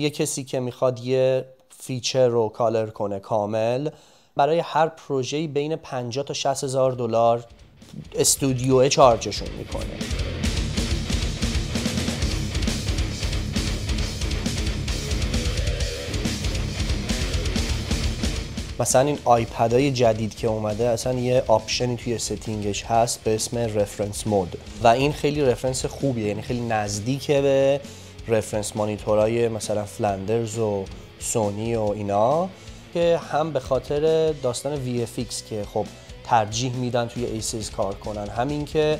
یه کسی که میخواد یه فیچر رو کالر کنه کامل برای هر پروژه‌ای بین 50 تا 60 هزار دلار استودیو چارجشون میکنه مثلا این های جدید که اومده اصلا یه آپشنی توی ستینگش هست به اسم رفرنس مود و این خیلی رفرنس خوبیه یعنی خیلی نزدیکه به رفرنس های مثلا فلندرز و سونی و اینا که هم به خاطر داستان وی که خب ترجیح میدن توی ایسیز کار کنن همین که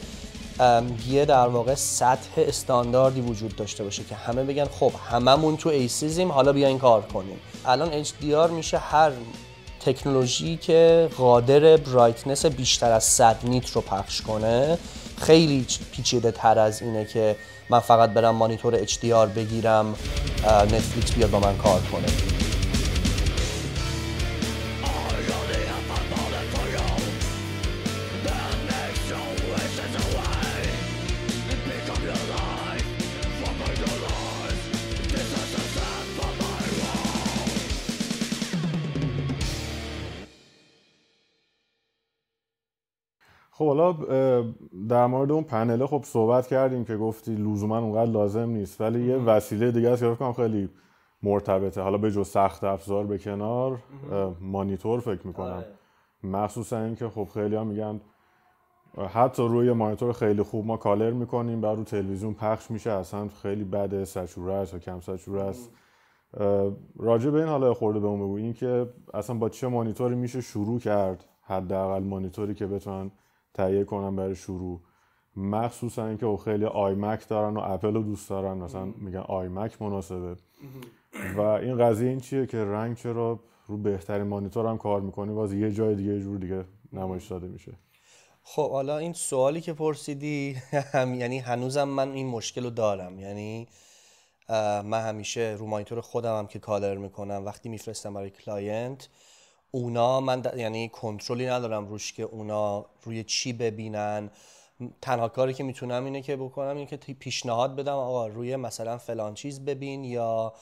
یه در واقع سطح استانداردی وجود داشته باشه که همه بگن خب هممون تو ایسیزیم حالا بیاین کار کنیم الان HDR میشه هر تکنولوژی که قادر برایتنس بیشتر از 100 نیت رو پخش کنه خیلی پیچیده تر از اینه که من فقط برم مانیتور HDR بگیرم نتفلیکس بیاد با من کار کنه خب حالا در مورد اون پنله خب صحبت کردیم که گفتی لزوما اونقدر لازم نیست ولی یه وسیله دیگه است که کنم خیلی مرتبطه حالا به جز سخت افزار به کنار مانیتور فکر میکنم آره. مخصوصا اینکه خب خیلی ها میگن حتی روی مانیتور خیلی خوب ما کالر میکنیم بعد رو تلویزیون پخش میشه اصلا خیلی بده سچوره است و کم سچوره است راجع به این حالا خورده به اون بگو اینکه اصلا با چه مانیتوری میشه شروع کرد حداقل مانیتوری که بتونن تهیه کنم برای شروع مخصوصا او خیلی مک دارن و اپل رو دوست دارن مثلا میگن مک مناسبه و این قضیه این چیه که رنگ چرا رو بهترین مانیتور هم کار میکنی باز یه جای دیگه یه جور دیگه نمایش داده میشه خب حالا این سوالی که پرسیدی هم یعنی هنوزم من این مشکل رو دارم یعنی من همیشه رو مانیتور خودم هم که کالر میکنم وقتی میفرستم برای کلاینت اونا من یعنی کنترلی ندارم روش که اونا روی چی ببینن تنها کاری که میتونم اینه که بکنم اینه که پیشنهاد بدم آقا روی مثلا فلان چیز ببین یا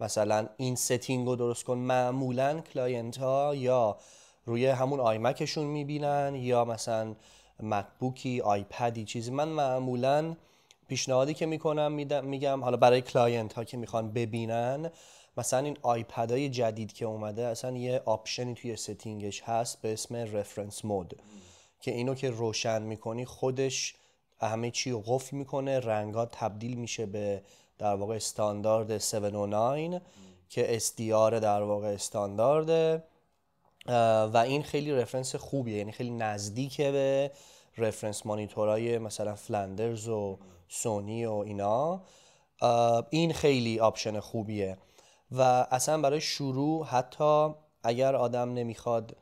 مثلا این ستینگ رو درست کن معمولا کلاینت ها یا روی همون آیمکشون میبینن یا مثلا مکبوکی آیپدی چیزی من معمولا پیشنهادی که میکنم میگم حالا برای کلاینت ها که میخوان ببینن مثلا این آیپد های جدید که اومده اصلا یه آپشنی توی ستینگش هست به اسم رفرنس مود که اینو که روشن میکنی خودش همه چی رو قفل میکنه ها تبدیل میشه به در واقع استاندارد 709 که SDR در واقع استاندارده و این خیلی رفرنس خوبیه یعنی خیلی نزدیکه به رفرنس مانیتورای مثلا فلندرز و سونی و اینا این خیلی آپشن خوبیه و اصلا برای شروع حتی اگر آدم نمیخواد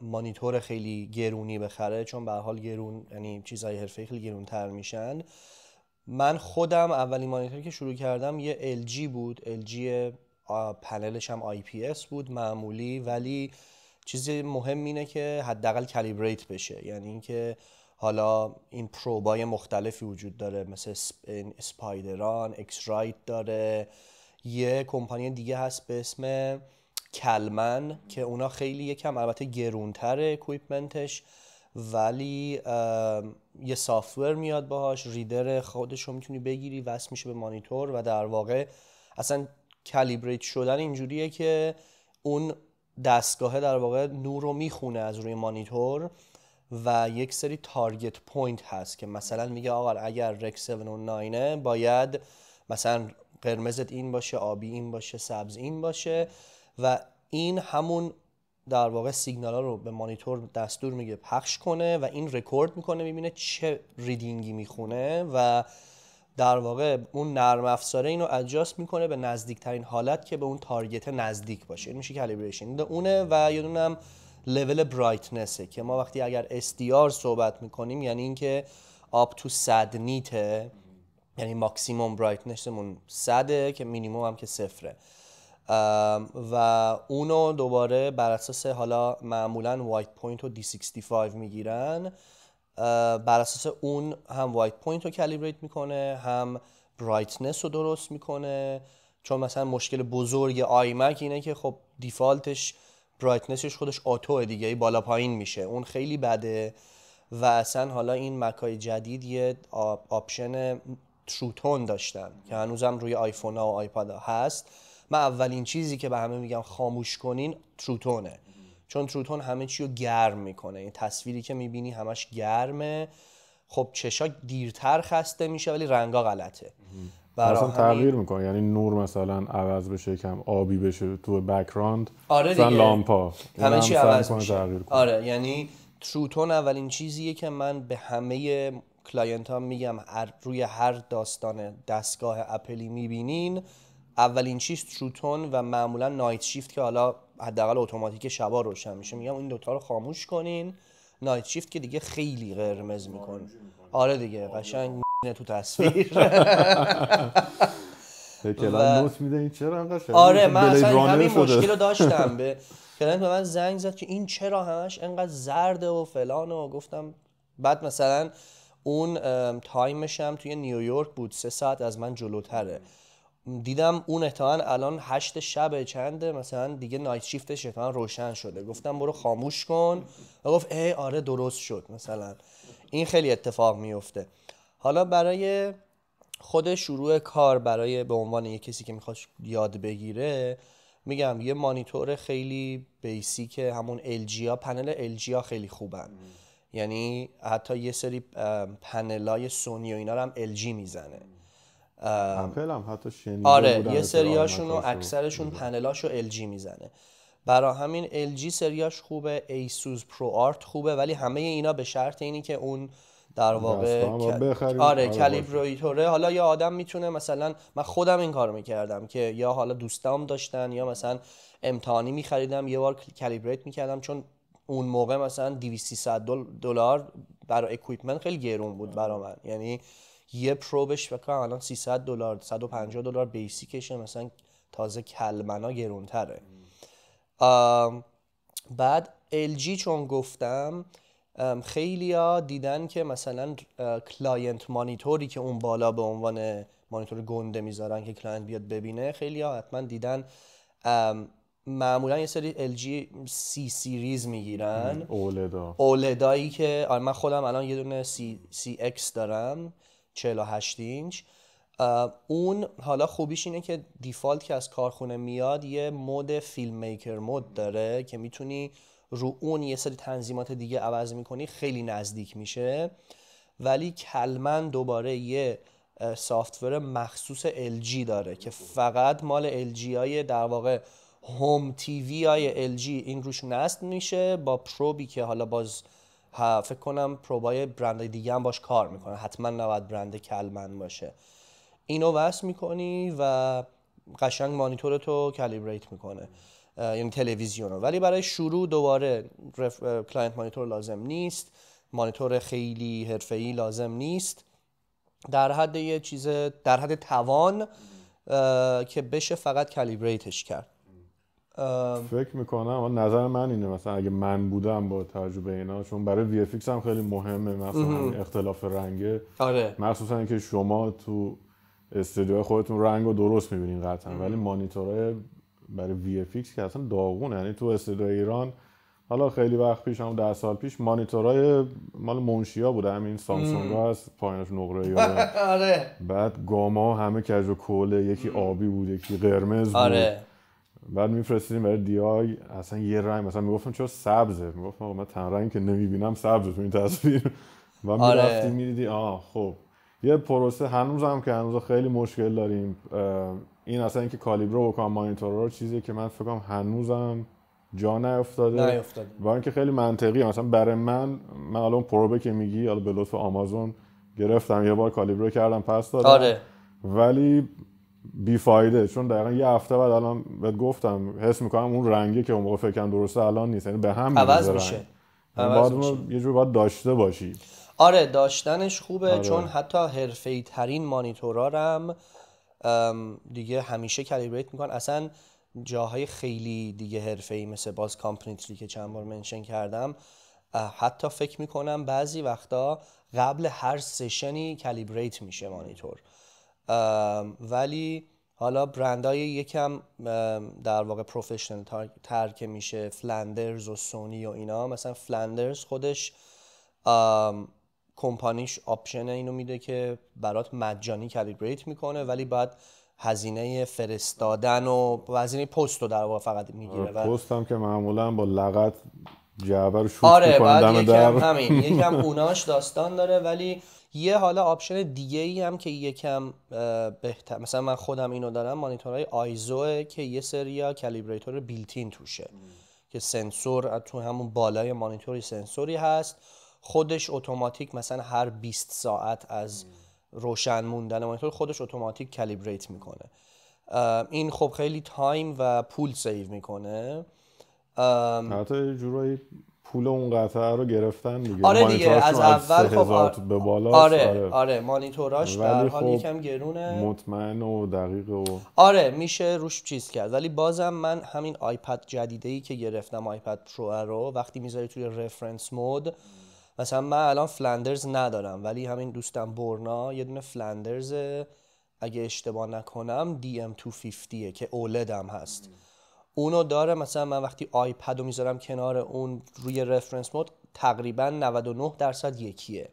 مانیتور خیلی گرونی بخره چون به حال گرون یعنی چیزهای حرفه خیلی گرون تر میشن من خودم اولین مانیتوری که شروع کردم یه LG بود LG پنلش هم IPS بود معمولی ولی چیز مهم اینه که حداقل کالیبریت بشه یعنی اینکه حالا این پروبای مختلفی وجود داره مثل اسپایدران اکس رایت داره یه کمپانی دیگه هست به اسم کلمن که اونا خیلی یکم البته گرونتر اکویپمنتش ولی یه سافتور میاد باهاش ریدر خودش رو میتونی بگیری وصل میشه به مانیتور و در واقع اصلا کالیبریت شدن اینجوریه که اون دستگاهه در واقع نور رو میخونه از روی مانیتور و یک سری تارگت پوینت هست که مثلا میگه آقا اگر رک 709 باید مثلا قرمزت این باشه آبی این باشه سبز این باشه و این همون در واقع سیگنال ها رو به مانیتور دستور میگه پخش کنه و این رکورد میکنه میبینه چه ریدینگی میخونه و در واقع اون نرم افزاره اینو ادجاست میکنه به نزدیکترین حالت که به اون تارگت نزدیک باشه این میشه کالیبریشن اونه و یه دونم لول برایتنسه که ما وقتی اگر SDR صحبت میکنیم یعنی اینکه آپ تو صد نیته یعنی ماکسیموم برایتنسمون صده که مینیموم هم که صفره و اونو دوباره بر اساس حالا معمولا وایت پوینت و دی 65 میگیرن بر اساس اون هم وایت پوینت رو کالیبریت میکنه هم برایتنس رو درست میکنه چون مثلا مشکل بزرگ مک اینه که خب دیفالتش برایتنسش خودش آتو دیگه بالا پایین میشه اون خیلی بده و اصلا حالا این مکای جدید یه آپشن تروتون داشتم که هنوزم روی آیفون و آیپاد هست من اولین چیزی که به همه میگم خاموش کنین تروتونه چون تروتون همه چی رو گرم میکنه این تصویری که میبینی همش گرمه خب چشا دیرتر خسته میشه ولی رنگا غلطه اصلا تغییر میکنه یعنی نور مثلا عوض بشه کم آبی بشه تو بکراند آره مثلا لامپا همه چی عوض میشه آره یعنی تروتون اولین چیزیه که من به همه کلاینت ها میگم روی هر داستان دستگاه اپلی میبینین اولین چیز تروتون و معمولا نایت شیفت که حالا حداقل اتوماتیک شبا روشن میشه میگم این دوتا رو خاموش کنین نایت شیفت که دیگه خیلی قرمز میکنه آره دیگه قشنگ تو تصویر میده این چرا آره من اصلا همین مشکل رو داشتم به من زنگ زد که این چرا همش انقدر زرده و فلان و گفتم بعد مثلا اون تایمش هم توی نیویورک بود سه ساعت از من جلوتره دیدم اون احتمال الان هشت شب چنده مثلا دیگه نایت شیفتش احتمالا روشن شده گفتم برو خاموش کن و گفت ای آره درست شد مثلا این خیلی اتفاق میفته حالا برای خود شروع کار برای به عنوان یه کسی که میخواد یاد بگیره میگم یه مانیتور خیلی بیسیک همون LG ها پنل LG ها خیلی خوبن یعنی حتی یه سری پنلای سونی و اینا رو هم LG میزنه اپل هم حتی شنیده آره یه سریاشون و اکثرشون پنلاشو LG میزنه برا همین LG سریاش خوبه ایسوس پرو آرت خوبه ولی همه اینا به شرط اینی که اون در واقع آره, آره، کالیبریتوره حالا یه آدم میتونه مثلا من خودم این کار میکردم که یا حالا دوستام داشتن یا مثلا امتحانی میخریدم یه بار کالیبریت میکردم چون اون موقع مثلا 200 دلار برای اکویپمنت خیلی گرون بود برا من یعنی یه پروبش کنم الان 300 دلار 150 دلار بیسیکشه مثلا تازه کلمنا گرونتره بعد LG چون گفتم خیلی ها دیدن که مثلا کلاینت مانیتوری که اون بالا به عنوان مانیتور گنده میذارن که کلاینت بیاد ببینه خیلی ها حتما دیدن معمولا یه سری LG سی سیریز میگیرن اولدا اولدایی که آره، من خودم الان یه دونه سی, سی اکس دارم 48 اینچ اون حالا خوبیش اینه که دیفالت که از کارخونه میاد یه مود فیلم میکر مود داره که میتونی رو اون یه سری تنظیمات دیگه عوض میکنی خیلی نزدیک میشه ولی کلمن دوباره یه سافتور مخصوص LG داره که فقط مال LG های در واقع هوم تیوی های جی این روش نصب میشه با پروبی که حالا باز فکر کنم پروبای برند دیگه هم باش کار میکنه حتما نباید برند کلمن باشه اینو وصل میکنی و قشنگ مانیتور تو کالیبریت میکنه یعنی تلویزیون رو ولی برای شروع دوباره کلاینت مانیتور لازم نیست مانیتور خیلی حرفه‌ای لازم نیست در حد یه چیز در حد توان که بشه فقط کالیبریتش کرد فکر میکنم نظر من اینه مثلا اگه من بودم با تجربه اینا چون برای وی هم خیلی مهمه مثلا اختلاف رنگه آره. مخصوصا اینکه شما تو استودیو خودتون رنگ رو درست میبینین قطعا ولی مانیتورای برای وی که اصلا داغونه یعنی تو استودیو ایران حالا خیلی وقت پیش هم ده سال پیش مانیتورای مال منشیا بوده همین سامسونگ ها هست پایینش نقره آره بعد گاما همه کج و یکی آبی بود یکی قرمز بود آره. بعد میفرستیم برای دی آی اصلا یه رنگ مثلا میگفتم چرا سبزه میگفتم من تن رنگ که نمیبینم سبز تو این تصویر و آره. میرفتی میدیدی آه خب یه پروسه هنوز هم که هنوز خیلی مشکل داریم این اصلا اینکه کالیبر بکنم مانیتور رو چیزی که من فکرم هنوزم جا نیافتاده افتاده و اینکه خیلی منطقیه مثلا برای من من الان پروبه که میگی حالا به لطف آمازون گرفتم یه بار کالیبر کردم پس دادم آره. ولی بیفایده چون دقیقا یه هفته بعد الان بهت گفتم حس میکنم اون رنگی که اون موقع فکرم درسته الان نیست یعنی به هم عوض میشه یعنی عوض یه جور باید داشته باشی آره داشتنش خوبه آره. چون حتی حرفه‌ای ترین مانیتورارم دیگه همیشه کالیبریت میکن اصلا جاهای خیلی دیگه حرفه‌ای مثل باز کامپنیتلی که چند بار منشن کردم حتی فکر میکنم بعضی وقتا قبل هر سشنی کالیبریت میشه مانیتور ولی حالا های یکم در واقع پروفشنال تر که میشه فلندرز و سونی و اینا مثلا فلندرز خودش کمپانیش آپشن اینو میده که برات مجانی کالیبریت میکنه ولی باید هزینه فرستادن و هزینه پست رو در واقع فقط میگیره آره، پست هم که معمولا با لغت جعبه رو شوت آره بعد همین یکم اوناش داستان داره ولی یه حالا آپشن دیگه ای هم که یکم بهتر مثلا من خودم اینو دارم مانیتورهای آیزو که یه سریا کالیبراتور بیلتین توشه که سنسور تو همون بالای مانیتوری سنسوری هست خودش اتوماتیک مثلا هر 20 ساعت از روشن موندن مانیتور خودش اتوماتیک کالیبریت میکنه این خب خیلی تایم و پول سیو میکنه حتی جورایی پول اون قطعه رو گرفتن دیگه آره دیگه از اول خب آره به بالا آره آره, آره. مانیتوراش در حال خب یکم گرونه مطمئن و دقیق و آره میشه روش چیز کرد ولی بازم من همین آیپد جدیده ای که گرفتم آیپد پرو رو وقتی میذاری توی رفرنس مود مثلا من الان فلندرز ندارم ولی همین دوستم برنا یه دونه فلندرز اگه اشتباه نکنم DM250 که اولدم هست اونو داره مثلا من وقتی آیپد رو میذارم کنار اون روی رفرنس مود تقریبا 99 درصد یکیه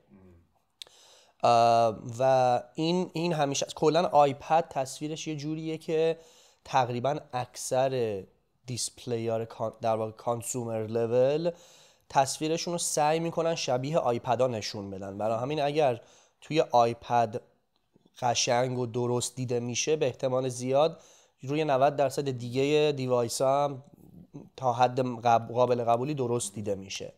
و این این همیشه کلا آیپد تصویرش یه جوریه که تقریبا اکثر دیسپلیار در واقع کانسومر لول تصویرشون رو سعی میکنن شبیه ها نشون بدن برای همین اگر توی آیپد قشنگ و درست دیده میشه به احتمال زیاد روی 90 درصد دیگه دیوایس هم تا حد قابل قبولی درست دیده میشه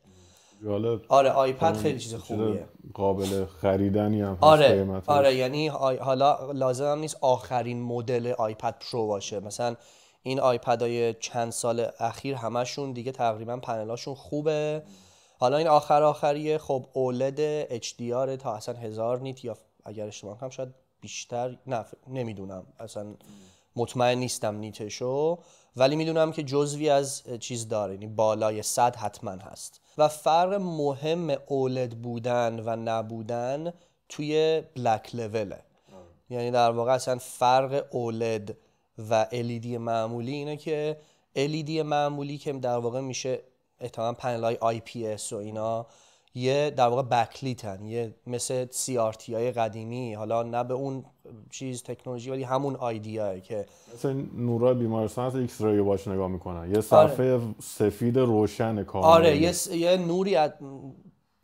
جالب آره آیپد خیلی چیز خوبیه قابل خریدنی هم آره آره یعنی حالا لازم نیست آخرین مدل آیپد پرو باشه مثلا این آیپد های چند سال اخیر همشون دیگه تقریبا پنلاشون خوبه حالا این آخر آخریه خب اولد HDR تا اصلا هزار نیت یا اگر اشتباه هم شاید بیشتر نه نمیدونم اصلا مطمئن نیستم نیتشو ولی میدونم که جزوی از چیز داره یعنی بالای صد حتما هست و فرق مهم اولد بودن و نبودن توی بلک لوله یعنی در واقع اصلا فرق اولد و LED معمولی اینه که الیدی e معمولی که در واقع میشه احتمالا پنل های IPS و اینا یه در واقع بکلیتن یه مثل سی های قدیمی حالا نه به اون چیز تکنولوژی ولی همون آیدیا که مثل نورا بیمارستان از ایکس باش نگاه میکنن یه صفحه آره. سفید روشن کار آره یه, نوری از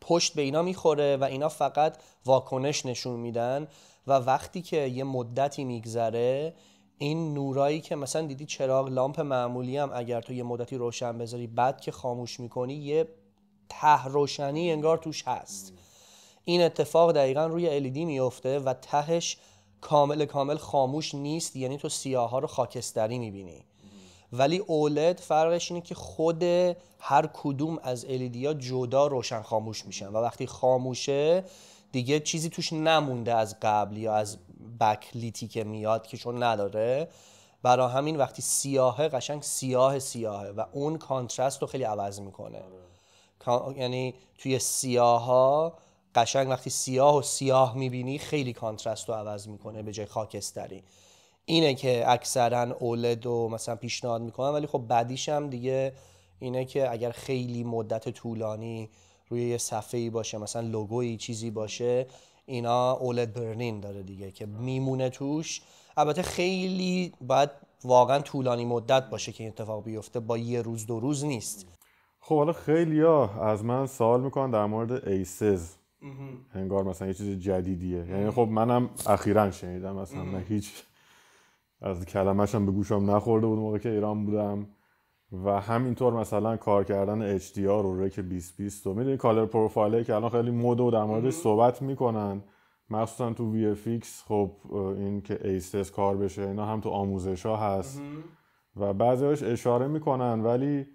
پشت به اینا میخوره و اینا فقط واکنش نشون میدن و وقتی که یه مدتی میگذره این نورایی که مثلا دیدی چراغ لامپ معمولی هم اگر تو یه مدتی روشن بذاری بعد که خاموش میکنی یه ته روشنی انگار توش هست این اتفاق دقیقا روی الیدی e میفته و تهش کامل کامل خاموش نیست یعنی تو سیاه ها رو خاکستری میبینی ولی اولد e فرقش اینه که خود هر کدوم از LED ها جدا روشن خاموش میشن و وقتی خاموشه دیگه چیزی توش نمونده از قبل یا از بکلیتی که میاد که چون نداره برا همین وقتی سیاهه قشنگ سیاه سیاهه و اون کانترست رو خیلی عوض میکنه یعنی توی سیاه ها قشنگ وقتی سیاه و سیاه میبینی خیلی کانترست رو عوض میکنه به جای خاکستری اینه که اکثرا اولد و مثلا پیشنهاد میکنن ولی خب بعدیش هم دیگه اینه که اگر خیلی مدت طولانی روی یه صفحه ای باشه مثلا لوگویی چیزی باشه اینا اولد برنین داره دیگه که میمونه توش البته خیلی باید واقعا طولانی مدت باشه که این اتفاق بیفته با یه روز دو روز نیست خب حالا خیلی ها از من سوال میکنن در مورد ایسز انگار مثلا یه چیز جدیدیه یعنی خب منم اخیرا شنیدم مثلا من هیچ از کلمه به گوشم نخورده بود موقع که ایران بودم و همینطور مثلا کار کردن HDR و رک 2020 و میدونی کالر پروفایله که الان خیلی مود و در موردش صحبت میکنن مخصوصا تو VFX خب این که ایسز کار بشه اینا هم تو آموزش ها هست و بعضیش اشاره میکنن ولی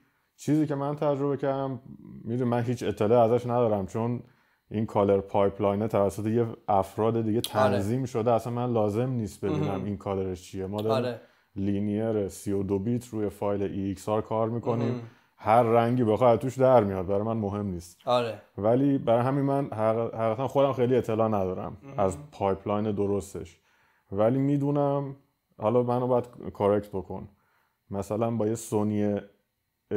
چیزی که من تجربه کردم میدونم من هیچ اطلاع ازش ندارم چون این کالر پایپلاینه توسط یه افراد دیگه آره. تنظیم شده اصلا من لازم نیست ببینم این کالرش چیه ما داریم آره. لینیر 32 بیت روی فایل EXR کار میکنیم هر رنگی بخواد توش در میاد برای من مهم نیست آره. ولی برای همین من حقیقتا خودم خیلی اطلاع ندارم از پایپلاین درستش ولی میدونم حالا منو باید کارکت بکن مثلا با یه سونی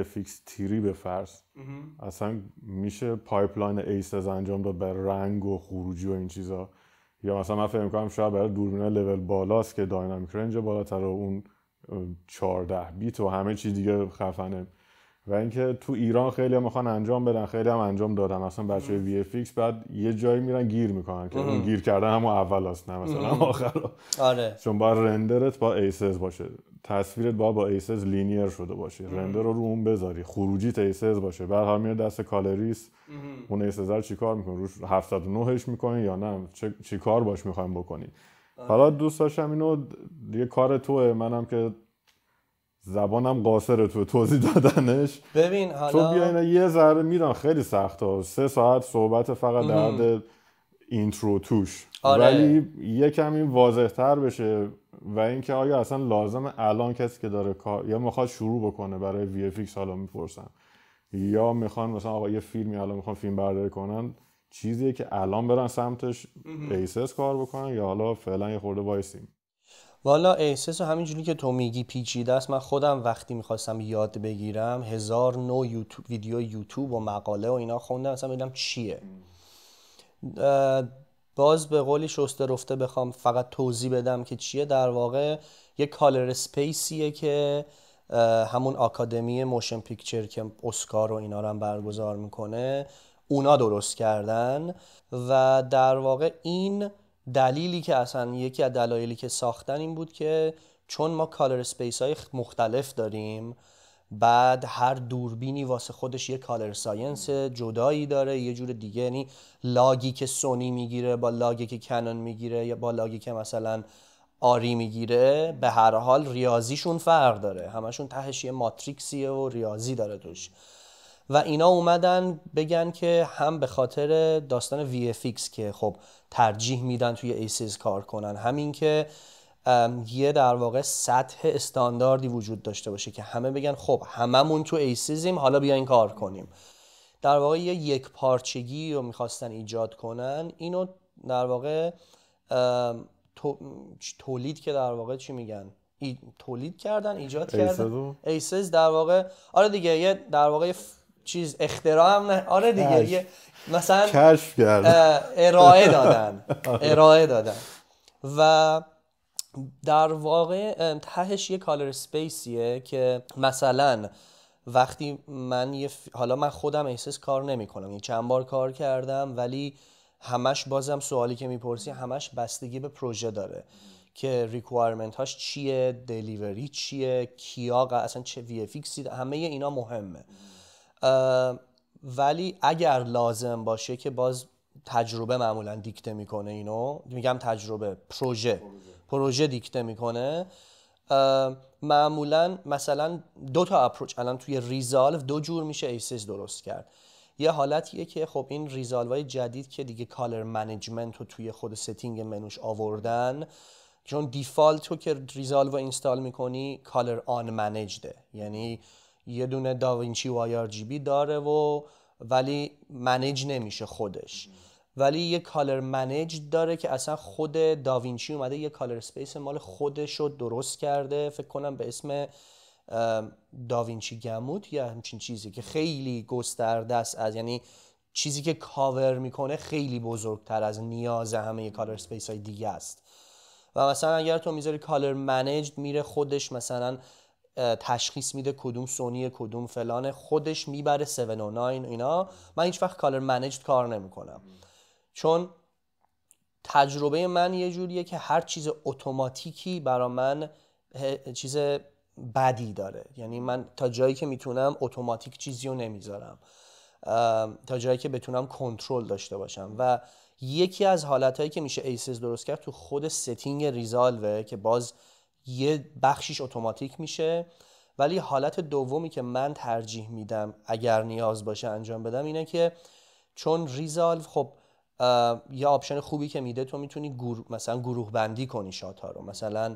FX تیری به فرض اصلا میشه پایپلاین از انجام داد برای رنگ و خروجی و این چیزا یا مثلا من فکر کنم شاید برای دوربین لول بالاست که داینامیک رنج بالاتر و اون 14 بیت و همه چیز دیگه خفنه و اینکه تو ایران خیلی میخوان انجام بدن خیلی هم انجام دادن اصلا بچه وی بعد یه جایی میرن گیر میکنن که اون گیر کردن هم اول هست نه مثلا آخر آره چون باید رندرت با ایسز باشه تصویرت با با ایسز لینیر شده باشه رندر رو رو اون بذاری خروجیت ایسز باشه بعد هم میره دست کالریس اون ایسز رو چیکار میکنی روش 709ش میکنی یا نه چیکار باش میخوایم بکنی آره. حالا دوست داشتم اینو یه کار توه منم که زبانم قاصر تو توضیح دادنش ببین حالا تو اینا یه ذره میرن خیلی سخت ها سه ساعت صحبت فقط در حد اینترو توش آره. ولی یه کمی واضح تر بشه و اینکه آیا اصلا لازم الان کسی که داره کار یا میخواد شروع بکنه برای وی اف حالا میپرسن یا میخوان مثلا آقا یه فیلمی الان میخوان فیلم برداری کنن چیزیه که الان برن سمتش بیسس کار بکنن یا حالا فعلا یه خورده وایسیم والا احساس همینجوری که تو میگی پیچیده است من خودم وقتی میخواستم یاد بگیرم هزار نو یوتیوب ویدیو یوتیوب و مقاله و اینا خوندم اصلا میدم چیه باز به قولی شسته رفته بخوام فقط توضیح بدم که چیه در واقع یه کالر سپیسیه که همون آکادمی موشن پیکچر که اسکار و اینا رو هم برگزار میکنه اونا درست کردن و در واقع این دلیلی که اصلا یکی از دلایلی که ساختن این بود که چون ما کالر سپیس های مختلف داریم بعد هر دوربینی واسه خودش یه کالر ساینس جدایی داره یه جور دیگه یعنی لاگی که سونی میگیره با لاگی که کنون میگیره یا با لاگی که مثلا آری میگیره به هر حال ریاضیشون فرق داره همشون تهش یه ماتریکسیه و ریاضی داره توش و اینا اومدن بگن که هم به خاطر داستان VFX که خب ترجیح میدن توی ایسیز کار کنن همین که یه در واقع سطح استانداردی وجود داشته باشه که همه بگن خب هممون تو ایسیزیم حالا بیاین کار کنیم در واقع یه یک پارچگی رو میخواستن ایجاد کنن اینو در واقع تولید که در واقع چی میگن تولید کردن ایجاد کردن ایسز در واقع آره دیگه یه در واقع چیز اختراع هم نه آره دیگه یه مثلا کشف ارائه دادن آره. ارائه دادن و در واقع تهش یه کالر سپیسیه که مثلا وقتی من یه حالا من خودم احساس کار نمی کنم یه یعنی چند بار کار کردم ولی همش بازم سوالی که میپرسی همش بستگی به پروژه داره که ریکوایرمنت هاش چیه دلیوری چیه کیا اصلا چه وی همه اینا مهمه ولی اگر لازم باشه که باز تجربه معمولا دیکته میکنه اینو میگم تجربه پروژه پروژه دیکته میکنه معمولا مثلا دو تا اپروچ الان توی ریزالو دو جور میشه ایسیز درست کرد یه حالتیه که خب این ریزالو های جدید که دیگه کالر منیجمنت رو توی خود ستینگ منوش آوردن چون دیفالت رو که ریزالو اینستال میکنی کالر آن منیجده یعنی یه دونه داوینچی و آی جی داره و ولی منیج نمیشه خودش ولی یه کالر منیج داره که اصلا خود داوینچی اومده یه کالر سپیس مال خودش رو درست کرده فکر کنم به اسم داوینچی گموت یا همچین چیزی که خیلی گسترده است از یعنی چیزی که کاور میکنه خیلی بزرگتر از نیاز همه کالر سپیس های دیگه است و مثلا اگر تو میذاری کالر منیج میره خودش مثلا تشخیص میده کدوم سونی کدوم فلانه خودش میبره 709 اینا من هیچ وقت کالر منیجد کار نمیکنم چون تجربه من یه جوریه که هر چیز اتوماتیکی برا من چیز بدی داره یعنی من تا جایی که میتونم اتوماتیک چیزی رو نمیذارم تا جایی که بتونم کنترل داشته باشم و یکی از حالتهایی که میشه ایسز درست کرد تو خود ستینگ ریزالوه که باز یه بخشیش اتوماتیک میشه ولی حالت دومی که من ترجیح میدم اگر نیاز باشه انجام بدم اینه که چون ریزالو خب یه آپشن خوبی که میده تو میتونی مثلا گروه بندی کنی شات ها رو مثلا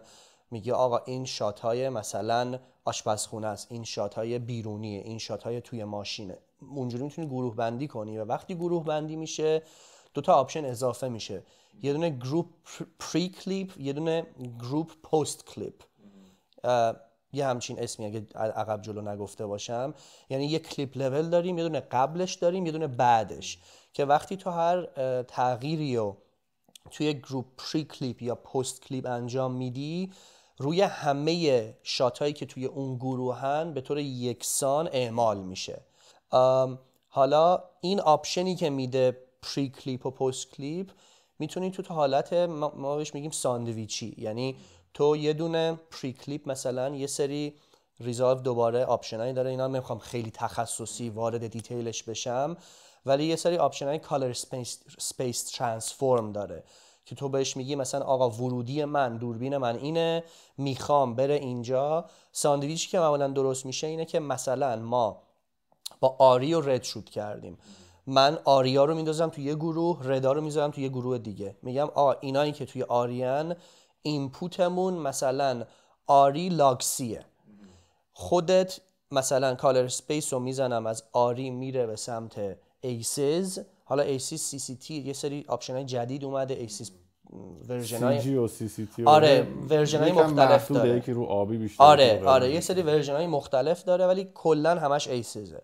میگه آقا این شات های مثلا آشپزخونه است این شات های بیرونیه این شات های توی ماشینه اونجوری میتونی گروه بندی کنی و وقتی گروه بندی میشه دو تا آپشن اضافه میشه یه دونه گروپ پری کلیپ یه دونه گروپ پست کلیپ یه همچین اسمی اگه عقب جلو نگفته باشم یعنی یه کلیپ لول داریم یه دونه قبلش داریم یه دونه بعدش که وقتی تو هر تغییری رو توی گروپ پری کلیپ یا پست کلیپ انجام میدی روی همه شات هایی که توی اون گروهن به طور یکسان اعمال میشه حالا این آپشنی که میده پری کلیپ و پست کلیپ میتونی تو حالت ما بهش میگیم ساندویچی یعنی تو یه دونه پری کلیپ مثلا یه سری ریزالو دوباره آپشنایی داره اینا میخوام خیلی تخصصی وارد دیتیلش بشم ولی یه سری آپشنای کالر سپیس ترانسفورم داره که تو بهش میگی مثلا آقا ورودی من دوربین من اینه میخوام بره اینجا ساندویچی که معمولا درست میشه اینه که مثلا ما با آری و رد شوت کردیم من آریا رو میندازم توی یه گروه ردا رو میذارم توی یه گروه دیگه میگم آ اینایی که توی آریان اینپوتمون مثلا آری لاکسیه خودت مثلا کالر سپیس رو میزنم از آری میره به سمت ایسیز حالا ایسیز سی سی تی یه سری آپشن های جدید اومده ایسیز ورژن های و سی سی تی آره ورژن های مختلف داره یکی رو آبی بیشتر آره آره یه سری ورژن های مختلف داره ولی کلا همش ایسیزه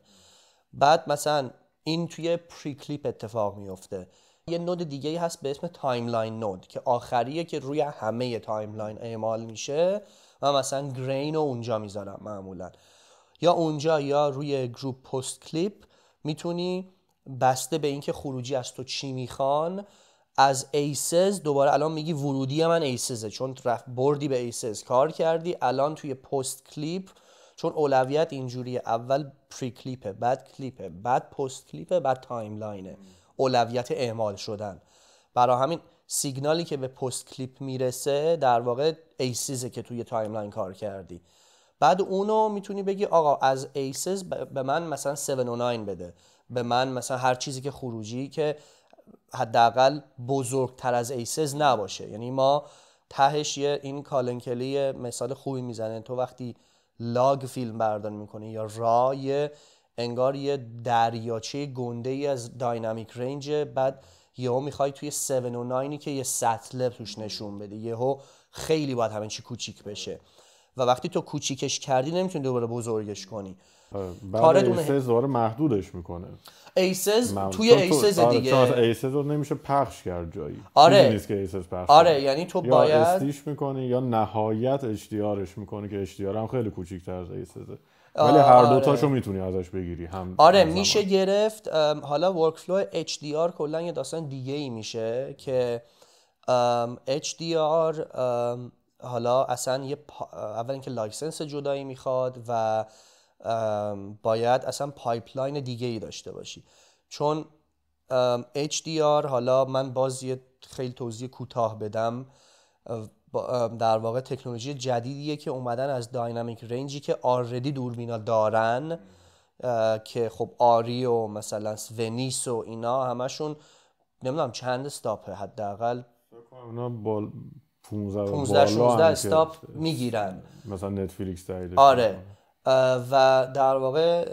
بعد مثلا این توی پری کلیپ اتفاق میفته یه نود دیگه هست به اسم تایملاین نود که آخریه که روی همه تایملاین اعمال میشه و مثلا گرین رو اونجا میذارم معمولا یا اونجا یا روی گروپ پست کلیپ میتونی بسته به اینکه خروجی از تو چی میخوان از ایسز دوباره الان میگی ورودی من ایسزه چون رفت بردی به ایسز کار کردی الان توی پست کلیپ چون اولویت اینجوریه اول پری کلیپه بعد کلیپه بعد پست کلیپه بعد تایملاینه اولویت اعمال شدن برای همین سیگنالی که به پست کلیپ میرسه در واقع ایسیزه که توی تایملاین کار کردی بعد اونو میتونی بگی آقا از ایسز به من مثلا 7 بده به من مثلا هر چیزی که خروجی که حداقل بزرگتر از ایسز نباشه یعنی ما تهش یه این کالنکلی مثال خوبی میزنه تو وقتی لاگ فیلم برداری میکنه یا رای انگار یه دریاچه گنده ای از داینامیک رنج بعد یهو میخوای توی 7 و 9 که یه سطل توش نشون بده یهو خیلی باید همین چی کوچیک بشه و وقتی تو کوچیکش کردی نمیتونی دوباره بزرگش کنی کار ایسز داره محدودش میکنه ایسز توی ایسز دیگه آره ایسز رو نمیشه پخش کرد جایی آره نیست که ایسز پخش آره یعنی تو باید یا استیش میکنی یا نهایت اشتیارش میکنی که اشتیار هم خیلی کوچیکتر از ایسزه ولی هر آره. دوتاشو میتونی ازش بگیری هم آره میشه گرفت حالا ورکفلو HDR کلا یه داستان دیگه ای میشه که HDR حالا اصلا یه پا... اول اینکه لایسنس جدایی میخواد و باید اصلا پایپلاین دیگه ای داشته باشی چون HDR حالا من باز یه خیلی توضیح کوتاه بدم در واقع تکنولوژی جدیدیه که اومدن از داینامیک رنجی که آردی دوربینا دارن که خب آری و مثلا ونیس و اینا همشون نمیدونم چند استاپه حداقل اونا 15 15 16 استاپ میگیرن مثلا نتفلیکس تایید آره و در واقع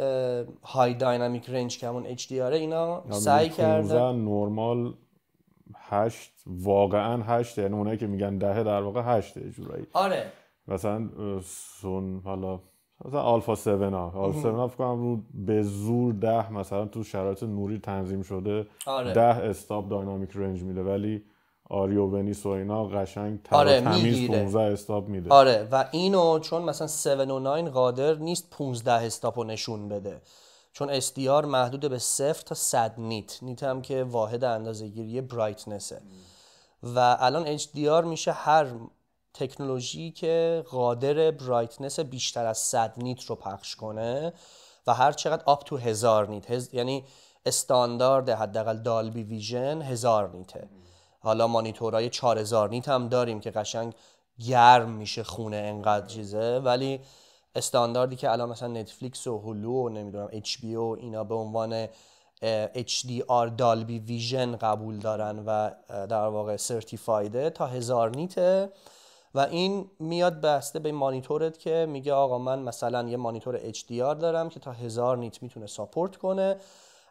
های داینامیک رنج که همون اچ دی آره اینا سعی کردن نرمال 8 واقعا 8 یعنی اونایی که میگن 10 در واقع 8 جورایی آره مثلا سون حالا مثلا آلفا 7 آلفا 7 فکر کنم رو به زور 10 مثلا تو شرایط نوری تنظیم شده 10 آره. استاپ داینامیک رنج میده ولی آریو ونیس و اینا قشنگ آره تمیز 15 استاپ میده آره و اینو چون مثلا 7 قادر نیست 15 استاپ رو نشون بده چون SDR محدود به 0 تا 100 نیت نیت هم که واحد اندازه‌گیری برایتنسه و الان HDR میشه هر تکنولوژی که قادر برایتنس بیشتر از 100 نیت رو پخش کنه و هر چقدر آپ تو 1000 نیت هز... یعنی استاندارد حداقل دالبی ویژن 1000 نیته حالا مانیتورای 4000 نیت هم داریم که قشنگ گرم میشه خونه انقدر چیزه ولی استانداردی که الان مثلا نتفلیکس و هلو و نمیدونم اچ بی او اینا به عنوان HDR دالبی ویژن قبول دارن و در واقع سرتیفایده تا هزار نیته و این میاد بسته به مانیتورت که میگه آقا من مثلا یه مانیتور HDR دارم که تا هزار نیت میتونه ساپورت کنه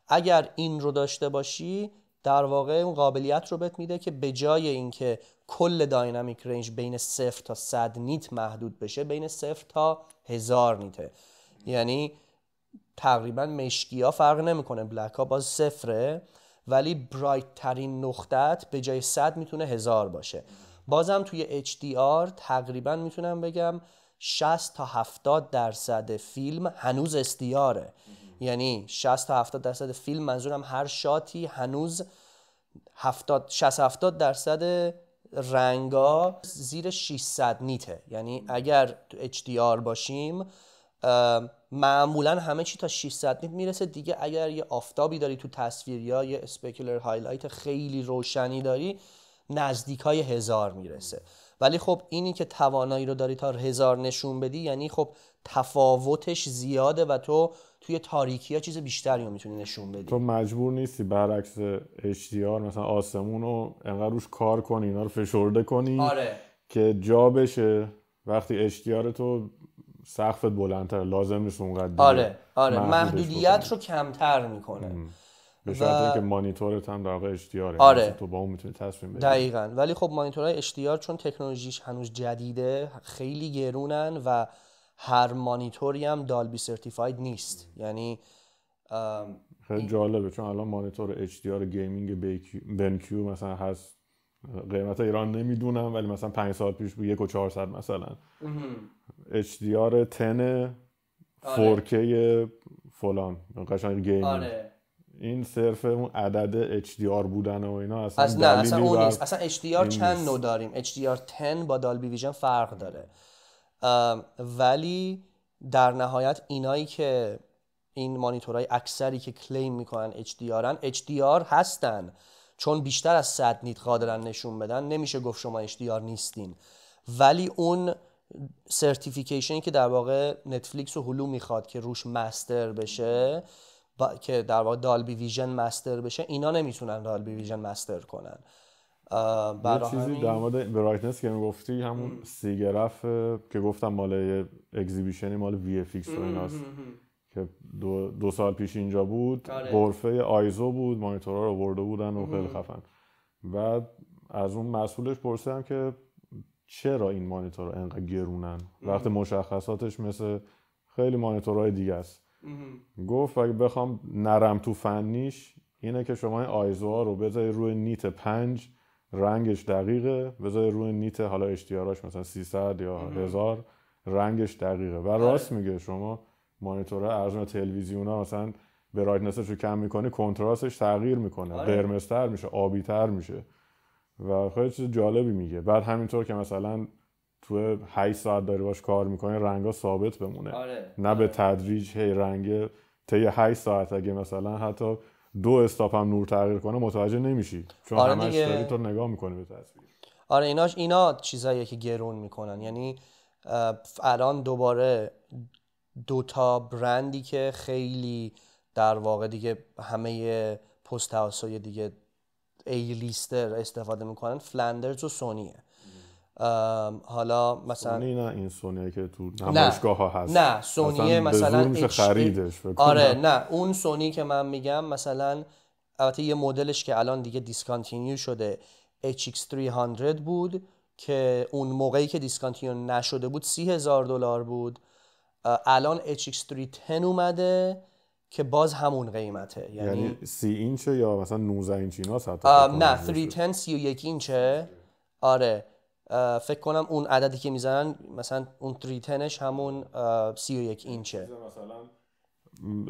اگر این رو داشته باشی در واقع اون قابلیت رو بهت میده که به جای اینکه کل داینامیک رنج بین صفر تا 100 نیت محدود بشه بین صفر تا 1000 نیته یعنی تقریبا مشکی ها فرق نمیکنه بلک ها باز صفره ولی برایت ترین نقطت به جای 100 میتونه 1000 باشه بازم توی HDR تقریبا میتونم بگم 60 تا 70 درصد فیلم هنوز استیاره یعنی 60 تا 70 درصد فیلم منظورم هر شاتی هنوز 70 60 70 درصد رنگا زیر 600 نیته یعنی اگر HDR باشیم معمولا همه چی تا 600 نیت میرسه دیگه اگر یه آفتابی داری تو تصویر یا یه اسپکولر هایلایت خیلی روشنی داری نزدیک های هزار میرسه ولی خب اینی که توانایی رو داری تا هزار نشون بدی یعنی خب تفاوتش زیاده و تو توی تاریکی ها چیز بیشتری رو میتونی نشون بدی تو مجبور نیستی برعکس HDR مثلا آسمون رو انقدر روش کار کنی اینا رو فشرده کنی آره. که جا بشه وقتی اشتیار تو سقفت بلندتر لازم نیست اونقدر آره آره محدودیت رو کمتر میکنه ام. به که مانیتورت هم در واقع آره. آره. تو با اون میتونی تصمیم بگیری دقیقاً. ولی خب مانیتورهای HDR چون تکنولوژیش هنوز جدیده خیلی گرونن و هر مانیتوری هم دالبی سرتیفاید نیست یعنی خیلی جالبه چون الان مانیتور HDR گیمینگ بنکیو مثلا هست قیمت ایران نمیدونم ولی مثلا پنج سال پیش بود یک و سال مثلا HDR 10 4K فلان قشنگ گیم آره. این صرف اون عدد HDR بودن و اینا اصلا اصلا, نه، اصلا اون نیست اصلا HDR چند نو داریم HDR 10 با دالبی ویژن فرق داره ولی در نهایت اینایی که این مانیتورهای اکثری که کلیم میکنن دی HDR هستن چون بیشتر از 100 نیت قادرن نشون بدن نمیشه گفت شما HDR نیستین ولی اون سرتیفیکیشنی که در واقع نتفلیکس و هلو میخواد که روش مستر بشه که در واقع دالبی ویژن مستر بشه اینا نمیتونن دالبی ویژن مستر کنن یه چیزی در مورد برایتنس که گفتی همون سیگرف که گفتم مال اگزیبیشنی مال وی اف ایکس ایناست که دو, دو سال پیش اینجا بود برفه آره. آیزو بود ها رو ورده بودن و خیلی خفن و از اون مسئولش پرسیدم که چرا این مانیتور انقدر گرونن وقتی مشخصاتش مثل خیلی مانیتورهای دیگه است گفت اگه بخوام نرم تو فنیش اینه که شما این ها رو بذاری روی نیت پنج رنگش دقیقه بذار روی نیت حالا اشتیاراش مثلا 300 یا 1000 رنگش دقیقه و آره. راست میگه شما مانیتور ارزون تلویزیون ها مثلا به رایتنسش رو کم میکنه کنتراستش تغییر میکنه آره. قرمزتر میشه آبیتر میشه و خیلی چیز جالبی میگه بعد همینطور که مثلا تو 8 ساعت داری باش کار میکنه رنگا ثابت بمونه آره. نه به تدریج هی رنگ طی 8 ساعت اگه مثلا حتی دو استاپ هم نور تغییر کنه متوجه نمیشی چون آره همش تو نگاه میکنی به تصویر آره ایناش اینا چیزاییه که گرون میکنن یعنی الان دوباره دوتا برندی که خیلی در واقع دیگه همه پست های دیگه ای لیستر استفاده میکنن فلندرز و سونیه حالا مثلا سونی نه این سونی که تو نمایشگاه ها هست نه سونی مثلا میشه خریدش آره نه اون سونی که من میگم مثلا البته یه مدلش که الان دیگه دیسکانتینیو شده HX300 بود که اون موقعی که دیسکانتینیو نشده بود سی هزار دلار بود الان HX310 اومده که باز همون قیمته یعنی, یعنی سی اینچه یا مثلا 19 اینچ اینا نه 310 31 اینچه آره فکر کنم اون عددی که میزنن مثلا اون تریتنش همون 31 اینچه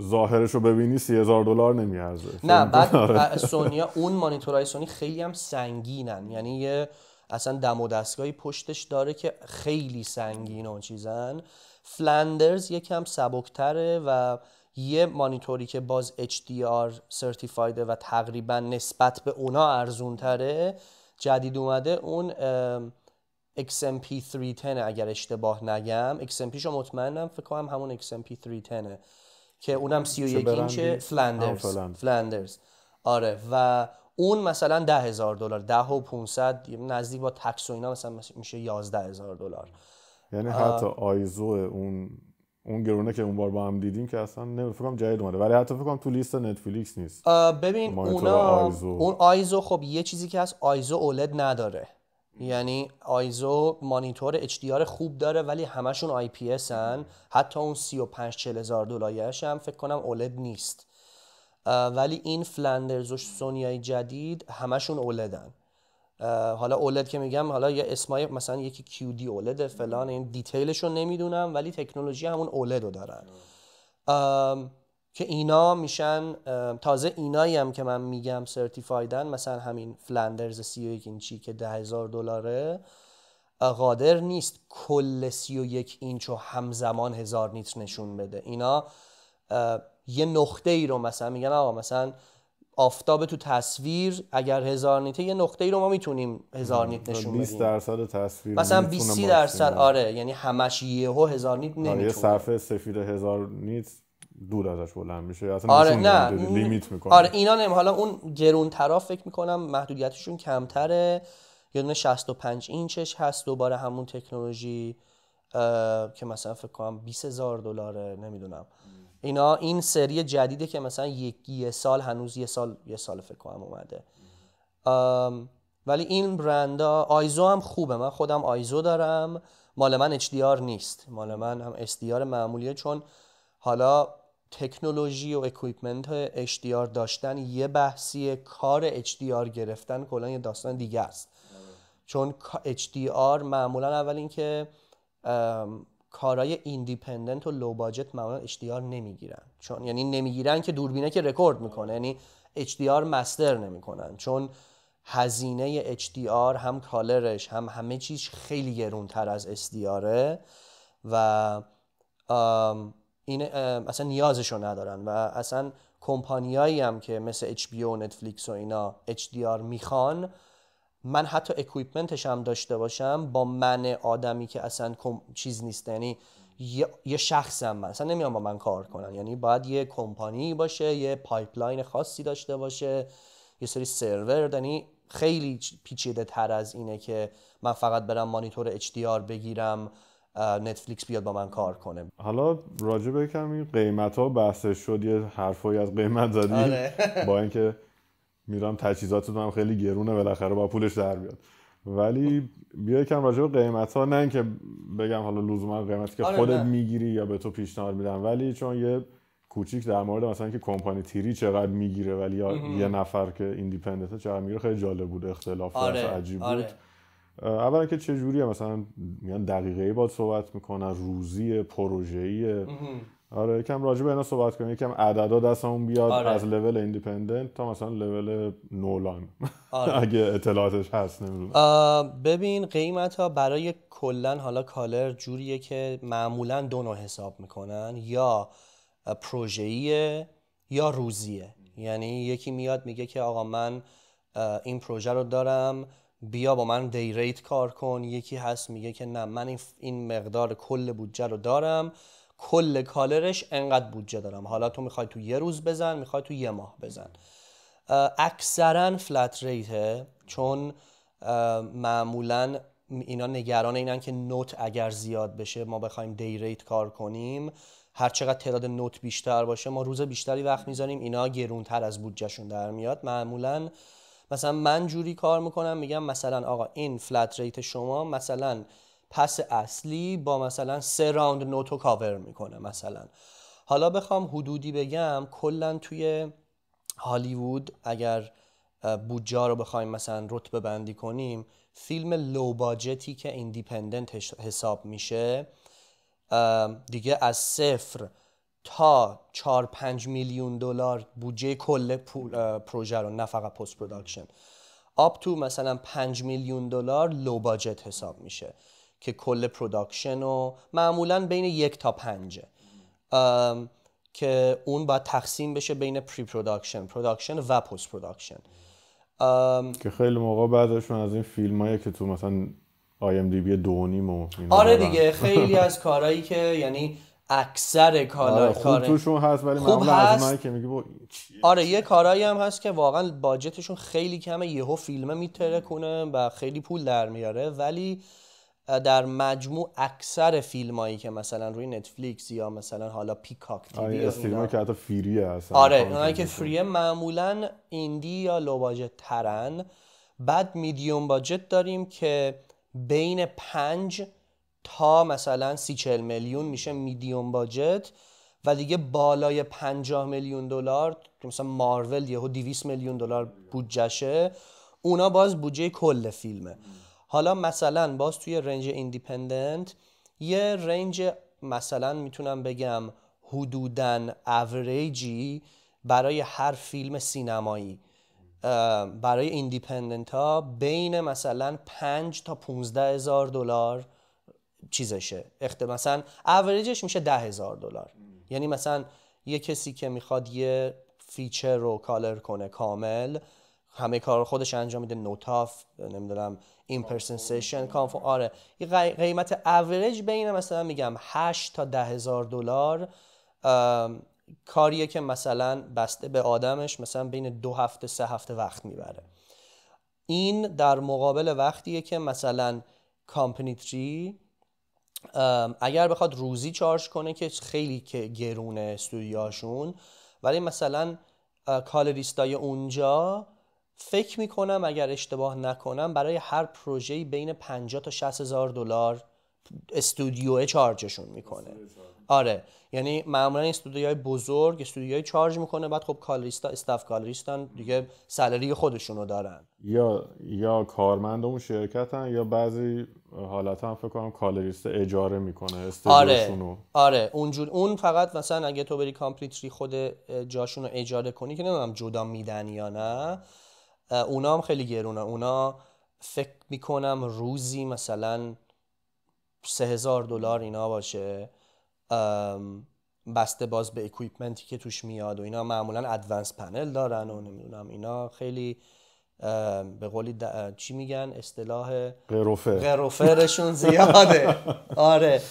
ظاهرش رو ببینی سی هزار دلار نمیارزه نه بعد سونیا اون مانیتورهای سونی خیلی هم سنگینن یعنی یه اصلا دم و دستگاهی پشتش داره که خیلی سنگین اون چیزن فلندرز یکم سبکتره و یه مانیتوری که باز HDR سرتیفایده و تقریبا نسبت به اونا ارزون جدید اومده اون XMP310 اگر اشتباه نگم XMP شو مطمئنم فکر کنم همون XMP310 که اونم 31 اینچه فلندرز فلندرز آره و اون مثلا ده هزار دلار ده و 500 نزدیک با تکس و اینا مثلا میشه 11000 هزار دلار یعنی حتی آیزو اون اون گرونه که اون بار با هم دیدیم که اصلا کنم جدید اومده ولی حتی فکر کنم تو لیست نتفلیکس نیست ببین اون آیزو خب یه چیزی که هست آیزو اولد نداره یعنی آیزو مانیتور HDR خوب داره ولی همشون آی پی هن حتی اون 35 40000 هزار دلارش هم فکر کنم اولد نیست ولی این فلندرز و سونیای جدید همشون اولدن حالا اولد که میگم حالا یه اسمای مثلا یکی کیو دی اولد فلان این دیتیلش نمیدونم ولی تکنولوژی همون اولد رو دارن که اینا میشن تازه اینایی هم که من میگم سرتیفایدن مثلا همین فلندرز 31 اینچی که ده هزار دلاره قادر نیست کل 31 اینچ و همزمان هزار نیتر نشون بده اینا یه نقطه ای رو مثلا میگن آقا مثلا آفتاب تو تصویر اگر هزار نیته یه نقطه ای رو ما میتونیم هزار نیت نشون بدیم 20 درصد تصویر مثلا 20 درصد آره یعنی همش یهو هزار نیت آره، نمیتونه یه صفحه سفید هزار نیت دور ازش بلند میشه اصلا آره نه لیمیت میکنه آره اینا نمی حالا اون گرون طرف فکر میکنم محدودیتشون کمتره یه دونه 65 اینچش هست دوباره همون تکنولوژی که مثلا فکر کنم 20000 دلاره نمیدونم اینا این سری جدیده که مثلا یک یه سال هنوز یه سال یه سال فکر کنم اومده ولی این برندا آیزو هم خوبه من خودم آیزو دارم مال من HDR نیست مال من هم SDR معمولیه چون حالا تکنولوژی و اکویپمنت HDR داشتن یه بحثی کار HDR گرفتن کلا یه داستان دیگه است چون HDR معمولا اول اینکه کارهای ایندیپندنت و لو باجت معمولا HDR نمیگیرن چون یعنی نمیگیرن که دوربینه که رکورد میکنه یعنی HDR مستر نمیکنن چون هزینه HDR هم کالرش هم همه چیز خیلی گرونتر از SDR و این اصلا نیازشو ندارن و اصلا کمپانیایی هم که مثل HBO و نتفلیکس و اینا HDR میخوان من حتی اکویپمنتش هم داشته باشم با من آدمی که اصلا چیز نیست یعنی یه شخصم من اصلا نمیان با من کار کنن یعنی باید یه کمپانی باشه یه پایپلاین خاصی داشته باشه یه سری سرور یعنی خیلی پیچیده تر از اینه که من فقط برم مانیتور HDR بگیرم نتفلیکس بیاد با من کار کنه حالا راجع به کمی قیمت ها بحث شد یه حرفایی از قیمت زدی آره. با اینکه میرم تجهیزاتتون هم خیلی گرونه بالاخره با پولش در بیاد ولی بیا کم راجع به قیمت ها نه اینکه بگم حالا لزوما قیمتی که آره خودت میگیری یا به تو پیشنهاد میدم ولی چون یه کوچیک در مورد مثلا که کمپانی تیری چقدر میگیره ولی یه نفر که ایندیپندنت چقدر میگیره خیلی جالب بود اختلاف آره. عجیب آره. بود اولا که چه جوریه مثلا میان دقیقه ای صحبت میکنن روزی پروژه آره یکم راجع به اینا صحبت کنیم یکم عددا دستمون بیاد آره. از لول ایندیپندنت تا مثلا لول نولان آره. اگه اطلاعاتش هست نمیدونم ببین قیمت ها برای کلا حالا کالر جوریه که معمولا دو نوع حساب میکنن یا پروژه‌ایه یا روزیه یعنی یکی میاد میگه که آقا من این پروژه رو دارم بیا با من ریت کار کن یکی هست میگه که نه من این مقدار کل بودجه رو دارم کل کالرش انقدر بودجه دارم حالا تو میخوای تو یه روز بزن میخوای تو یه ماه بزن اکثرا فلت ریته چون معمولا اینا نگران اینن که نوت اگر زیاد بشه ما بخوایم دی ریت کار کنیم هر چقدر تعداد نوت بیشتر باشه ما روز بیشتری وقت میذاریم اینا گرونتر از بودجهشون در میاد معمولا مثلا من جوری کار میکنم میگم مثلا آقا این فلت ریت شما مثلا پس اصلی با مثلا سه راوند نوتو کاور میکنه مثلا حالا بخوام حدودی بگم کلا توی هالیوود اگر بودجا رو بخوایم مثلا رتبه بندی کنیم فیلم لو باجتی که ایندیپندنت حساب میشه دیگه از صفر تا 4 5 میلیون دلار بودجه کل پروژه رو نه فقط پست پروداکشن آپ تو مثلا 5 میلیون دلار لو باجت حساب میشه که کل پروداکشن و معمولا بین یک تا پنجه که اون باید تقسیم بشه بین پری پروداکشن پروداکشن و پست پروداکشن که خیلی موقع بعدشون از این فیلم هایی که تو مثلا آی ام دی بی دو نیم و آره دیگه خیلی از کارهایی که یعنی اکثر کالا آره، هست ولی خوب هست. از که میگه آره یه کارایی هم هست که واقعا باجتشون خیلی کمه یهو فیلمه میتره کنه و خیلی پول در میاره ولی در مجموع اکثر فیلمایی که مثلا روی نتفلیکس یا مثلا حالا پیکاک تیوی آره که حتی فریه هست آره اونایی که فریه معمولا ایندی یا لو باجت ترن بعد میدیوم باجت داریم که بین پنج تا مثلا سی چل میلیون میشه میدیوم باجت و دیگه بالای 50 میلیون دلار مثلا مارول یهو 200 میلیون دلار بودجشه اونا باز بودجه کل فیلمه حالا مثلا باز توی رنج ایندیپندنت یه رنج مثلا میتونم بگم حدودا اوریجی برای هر فیلم سینمایی برای ایندیپندنت ها بین مثلا 5 تا 15 هزار دلار چیزشه اخت مثلا اوریجش میشه ده هزار دلار یعنی مثلا یه کسی که میخواد یه فیچر رو کالر کنه کامل همه کار خودش انجام میده نوتاف نمیدونم ایمپرسنسیشن کانف آره قیمت اوریج بین مثلا میگم 8 تا ده هزار دلار کاریه که مثلا بسته به آدمش مثلا بین دو هفته سه هفته وقت میبره این در مقابل وقتیه که مثلا کامپنی تری اگر بخواد روزی چارج کنه که خیلی که گرونه استودیاشون ولی مثلا کالریستای اونجا فکر میکنم اگر اشتباه نکنم برای هر پروژه بین 50 تا 60 هزار دلار استودیو چارجشون میکنه آره یعنی معمولا این استودیوهای بزرگ استودیوهای چارج میکنه بعد خب کالریستا استاف کالریستان دیگه سالری خودشونو دارن یا یا کارمند اون شرکتن یا بعضی حالتا هم فکر کنم کالریست اجاره میکنه استودیوشونو آره آره اونجور اون فقط مثلا اگه تو بری کامپلیتری خود جاشونو اجاره کنی که نمیدونم جدا میدن یا نه اونا هم خیلی گرونه اونا فکر میکنم روزی مثلا سه هزار دلار اینا باشه بسته باز به اکویپمنتی که توش میاد و اینا معمولا ادوانس پنل دارن و نمیدونم اینا خیلی به قولی چی میگن اصطلاح غروفه غروفرشون زیاده آره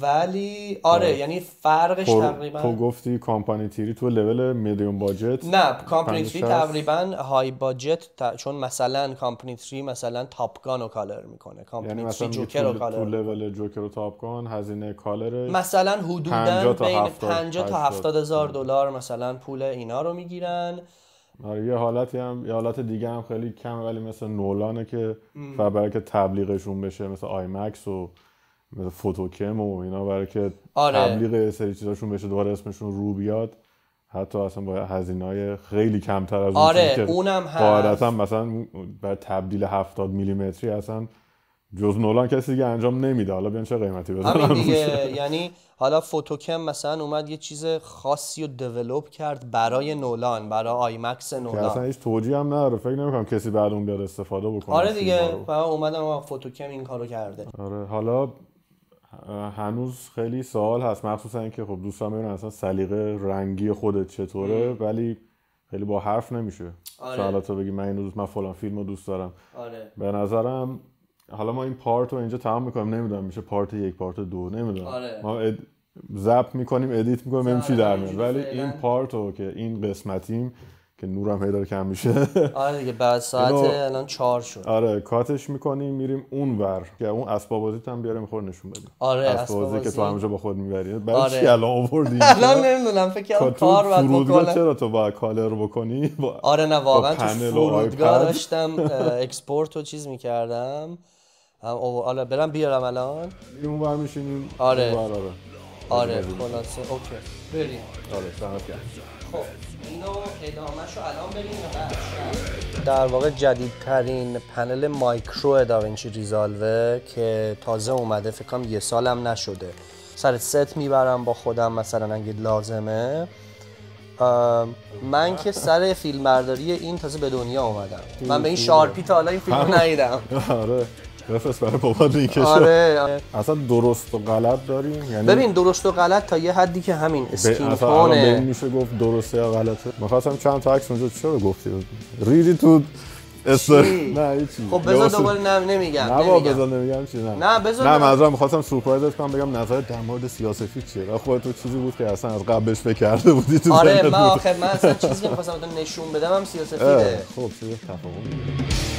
ولی آره آه. یعنی فرقش پو، خب، تقریبا تو خب گفتی کامپانی تیری تو لول میدیوم باجت نه کامپانی تیری تقریبا های باجت تا... چون مثلا کامپانی تیری مثلا تاپ رو کالر میکنه کامپانی یعنی تیری جوکر رو کالر تو لول جوکر و تاپ گان هزینه کالر مثلا حدودا بین 50 تا 70 هزار دلار مثلا پول اینا رو میگیرن آره یه حالتی هم یه حالت دیگه هم خیلی کم ولی مثل نولانه که که تبلیغشون بشه مثل آی مکس و مثل فوتوکم و اینا برای که آره. تبلیغ سری چیزاشون بشه دوباره اسمشون رو بیاد حتی اصلا با هزینه های خیلی کمتر از اون آره که اونم آره، هست مثلا بر تبدیل 70 میلیمتری اصلا جز نولان کسی دیگه انجام نمیده حالا بیان چه قیمتی بزنن یعنی حالا فوتوکم مثلا اومد یه چیز خاصی رو دیولوب کرد برای نولان برای آیمکس نولان که اصلا هیچ توجیه هم نداره فکر نمیکنم کسی بعد اون بیاد استفاده بکنه آره دیگه اومدم فوتوکم این کارو کرده آره حالا هنوز خیلی سوال هست مخصوصا اینکه خب دوستان ببینن اصلا سلیقه رنگی خودت چطوره ولی خیلی با حرف نمیشه آره. حالا بگی من این من فلان فیلم رو دوست دارم آره. به نظرم حالا ما این پارت رو اینجا تمام میکنیم نمیدونم میشه پارت یک پارت دو نمیدونم آره. ما اد... زب میکنیم ادیت میکنیم چی آره، در میاد ولی این پارت رو که این قسمتیم که نورم هیدار داره کم میشه آره دیگه بعد ساعت الان چهار شد آره کاتش میکنیم میریم اون ور که اون اسبابازی هم بیاره میخور نشون بدیم آره اسبابازی که تو همونجا با خود میبری برای آره. چی الان آوردی الان نمیدونم فکر کنم کار باید بکنم چرا تو با کالر بکنی با آره نه واقعا تو فرودگاه داشتم اکسپورت و چیز میکردم حالا آره، برم بیارم الان میریم اون ور میشینیم آره. آره آره آره خلاصه اوکی بریم آره سلامت خب الان در واقع جدیدترین پنل مایکرو داوینچی ریزالوه که تازه اومده فکر کنم یه سالم نشده سر ست میبرم با خودم مثلا اگه لازمه من که سر فیلم این تازه به دنیا اومدم من به این شارپی تا حالا این فیلم ندیدم آره بفرست برای بابا دیگه آره, آره اصلا درست و غلط داریم یعنی ببین درست و غلط تا یه حدی که همین اسکین فونه ببین میشه گفت درسته یا غلطه میخواستم چند تا عکس اونجا چرا گفتی ریدی تو استر نه هیچی خب بذار دوباره نمیگم نه بابا بذار نمیگم چی نه نه بذار نه معذرت میخواستم سورپرایزت کنم بگم نظر در مورد سیاسفی چیه خودت تو چیزی بود که اصلا از قبلش فکر کرده بودی تو آره من آخر من اصلا چیزی که میخواستم نشون بدم هم سیاسفیه خب چه تفاوتی